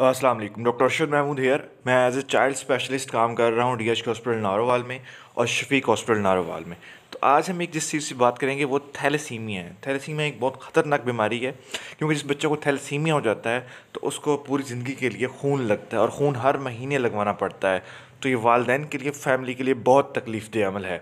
अस्सलाम वालेकुम doctor Arshad Mahmood here मैं एज ए चाइल्ड स्पेशलिस्ट काम कर रहा हूँ D H K hospital Narowal में और शफीक हॉस्पिटल नारोवाल में तो आज हम एक जिस चीज़ से बात करेंगे वो थैलेसीमिया है थैलेसीमिया एक बहुत ख़तरनाक बीमारी है क्योंकि जिस बच्चे को थैलेसीमिया हो जाता है तो उसको पूरी ज़िंदगी के लिए खून लगता है और खून हर महीने लगवाना पड़ता है तो ये वालदेन के लिए फैमिली के लिए बहुत तकलीफ़ दह अमल है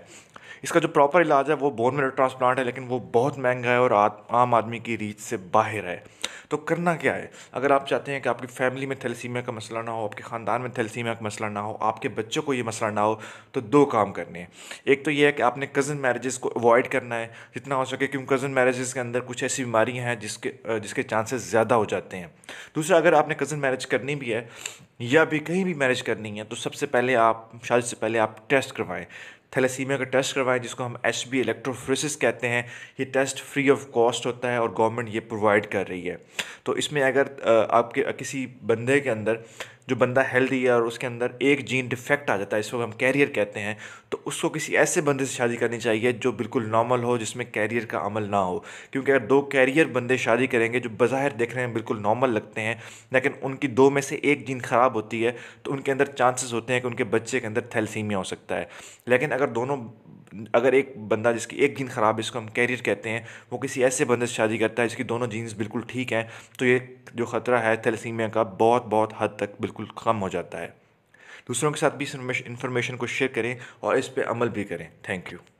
इसका जो प्रॉपर इलाज है वो बोन मेरो ट्रांसप्लांट है लेकिन वो बहुत महंगा है और आ, आम आदमी की रीच से बाहर है तो करना क्या है अगर आप चाहते हैं कि आपकी फैमिली में थैलसीमिया का मसला ना हो आपके ख़ानदान में थैलसीमिया का मसला ना हो आपके बच्चों को ये मसला ना हो तो दो काम करने हैं एक तो ये है कि आपने कज़न मैरिजेस को अवॉइड करना है जितना हो सके क्योंकि कज़न मैरिजेस के अंदर कुछ ऐसी बीमारियाँ हैं जिसके जिसके चांसेस ज़्यादा हो जाते हैं दूसरा अगर आपने कज़न मैरिज करनी भी है या भी कहीं भी मैरिज करनी है तो सबसे पहले आप शादी से पहले आप टेस्ट करवाएं थैलेसीमिया का टेस्ट करवाएं जिसको हम एच बी इलेक्ट्रोफ्रेसिस कहते हैं ये टेस्ट फ्री ऑफ कॉस्ट होता है और गवर्नमेंट ये प्रोवाइड कर रही है तो इसमें अगर आपके किसी बंदे के अंदर जो बंदा हेल्दी है और उसके अंदर एक जीन डिफेक्ट आ जाता है इसको हम कैरियर कहते हैं तो उसको किसी ऐसे बंदे से शादी करनी चाहिए जो बिल्कुल नॉर्मल हो जिसमें कैरियर का अमल ना हो क्योंकि अगर दो कैरियर बंदे शादी करेंगे जो बाहर देख रहे हैं बिल्कुल नॉर्मल लगते हैं लेकिन उनकी दो में से एक जीन ख़राब होती है तो उनके अंदर चांसेस होते हैं कि उनके बच्चे के अंदर थैलसीमिया हो सकता है लेकिन अगर दोनों अगर एक बंदा जिसकी एक जीन ख़राब है जिसको हम कैरियर कहते हैं वो किसी ऐसे बंदे से शादी करता है जिसकी दोनों जीन्स बिल्कुल ठीक हैं तो ये जो ख़तरा है थैलेसीमिया का बहुत बहुत हद तक बिल्कुल कम हो जाता है दूसरों के साथ भी इस इन्फॉर्मेशन को शेयर करें और इस पर अमल भी करें थैंक यू